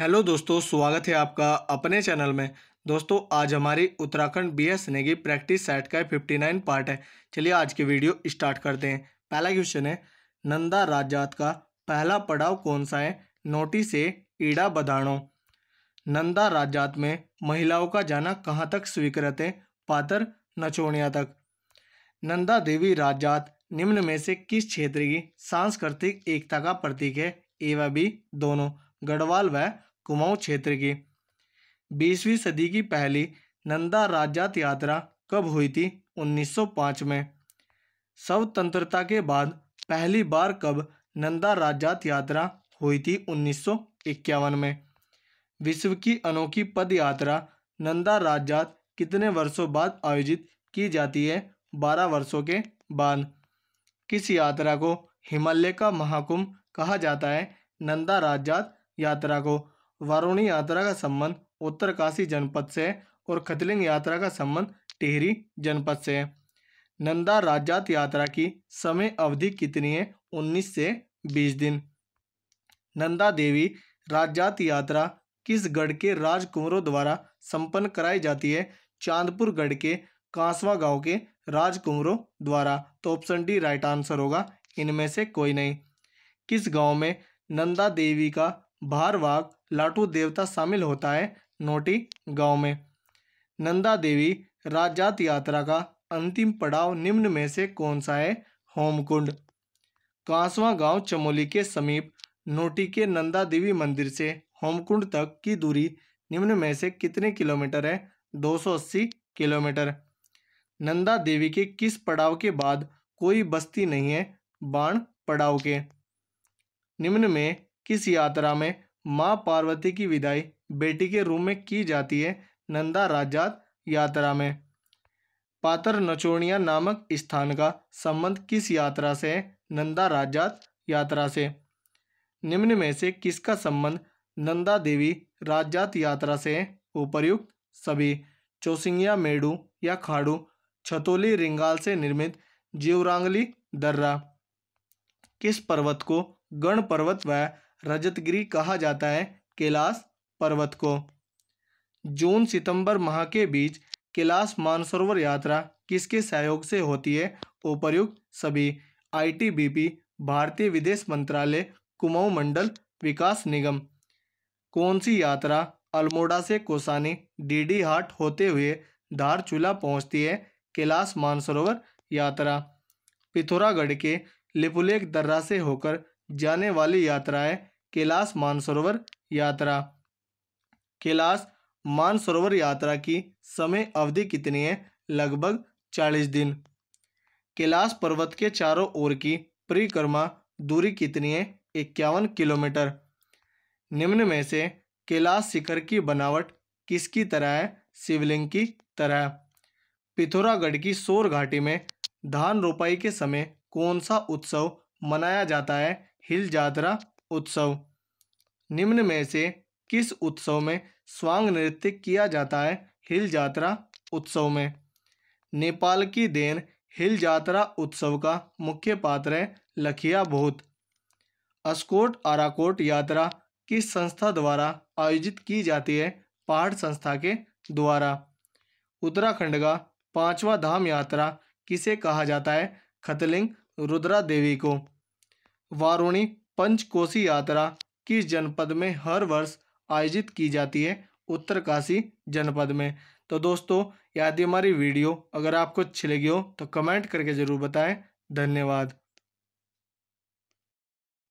hello दोस्तों स्वागत है आपका अपने चैनल में दोस्तों आज हमारी Uttarakhand B S Negi practice set का 59 पार्ट है चलिए आज की वीडियो स्टार्ट करते हैं पहला क्वेश्चन है नंदा राजात का पहला पड़ाव कौन सा है नोटी से ईड़ा बधाणो नंदा राजात में महिलाओं का जाना कहाँ तक स्वीकृत है पातर नचोणिया तक नंदा देवी राजात निम्न में से किस क्षेत्र की सांस्कृतिक एकता का प्रतीक है एवं भी दोनों गढ़वाल व कुमाऊं क्षेत्र की बीसवीं सदी की पहली नंदा राजात यात्रा कब हुई थी 1905 में स्वतंत्रता के बाद पहली बार कब नंदा राजात यात्रा हुई थी 1951 में विश्व की अनोखी पद यात्रा नंदा राजात कितने वर्षों बाद आयोजित की जाती है 12 वर्षों के बाद किस यात्रा को हिमालय का महाकुंभ कहा जाता है नंदा राजात यात्रा को वारुणी यात्रा का संबंध उत्तरकाशी जनपद से और खतलिंग यात्रा का संबंध टिहरी जनपद से है नंदा राजात यात्रा की समय अवधि कितनी है उन्नीस से बीस दिन नंदा देवी राजात यात्रा किस गढ़ के राजकुंवरों द्वारा संपन्न कराई जाती है चांदपुर गढ़ के कांसवा गांव के राजकुमारों द्वारा तो ऑप्शन डी राइट आंसर होगा इनमें से कोई नहीं किस गांव में नंदा देवी का भारवाग लाटू देवता शामिल होता है नोटी गांव में नंदा देवी राजात यात्रा का अंतिम पड़ाव निम्न में से कौन सा है होमकुंड कांसवा गांव चमोली के समीप नोटी के नंदा देवी मंदिर से होमकुंड तक की दूरी निम्न में से कितने किलोमीटर है 280 किलोमीटर नंदा देवी के किस पड़ाव के बाद कोई बस्ती नहीं है बाण पड़ाव के निम्न में किस यात्रा में माँ पार्वती की विदाई बेटी के रूम में की जाती है नंदा राजात यात्रा में पातर नचोड़िया नामक स्थान का संबंध किस यात्रा से है नंदा राजात यात्रा से निम्न में से किसका संबंध नंदा देवी राजात यात्रा से है उपर्युक्त सभी चौसिंगिया मेडू या खाड़ू छतोली रिंगाल से निर्मित जीवरांगली दर्रा किस पर्वत को गण पर्वत व रजतगिरी कहा जाता है कैलाश पर्वत को जून सितंबर माह के बीच कैलाश मानसरोवर यात्रा किसके सहयोग से होती है उपर्युक्त सभी आईटीबीपी भारतीय विदेश मंत्रालय कुमाऊं मंडल विकास निगम कौन सी यात्रा अल्मोड़ा से कोसानी डीडी हाट होते हुए धारचूला पहुंचती है कैलाश मानसरोवर यात्रा पिथौरागढ़ के लिपुलेख दर्रा से होकर जाने वाली यात्राएं कैलाश मानसरोवर यात्रा कैलाश मानसरोवर यात्रा की समय अवधि कितनी है लगभग चालीस दिन कैलाश पर्वत के चारों ओर की परिक्रमा दूरी कितनी है इक्यावन किलोमीटर निम्न में से कैलाश शिखर की बनावट किसकी तरह है शिवलिंग की तरह पिथौरागढ़ की सोर घाटी में धान रोपाई के समय कौन सा उत्सव मनाया जाता है हिल जात्रा उत्सव निम्न में से किस उत्सव में स्वांग नृत्य किया जाता है हिल यात्रा उत्सव में नेपाल की देन हिल यात्रा उत्सव का मुख्य पात्र है लखिया भूत अस्कोट आराकोट यात्रा किस संस्था द्वारा आयोजित की जाती है पहाड़ संस्था के द्वारा उत्तराखंड का पांचवा धाम यात्रा किसे कहा जाता है खतलिंग रुद्रा देवी को वारुणी पंचकोशी यात्रा किस जनपद में हर वर्ष आयोजित की जाती है उत्तरकाशी जनपद में तो दोस्तों यदि हमारी वीडियो अगर आपको अच्छी लगी हो तो कमेंट करके ज़रूर बताएं धन्यवाद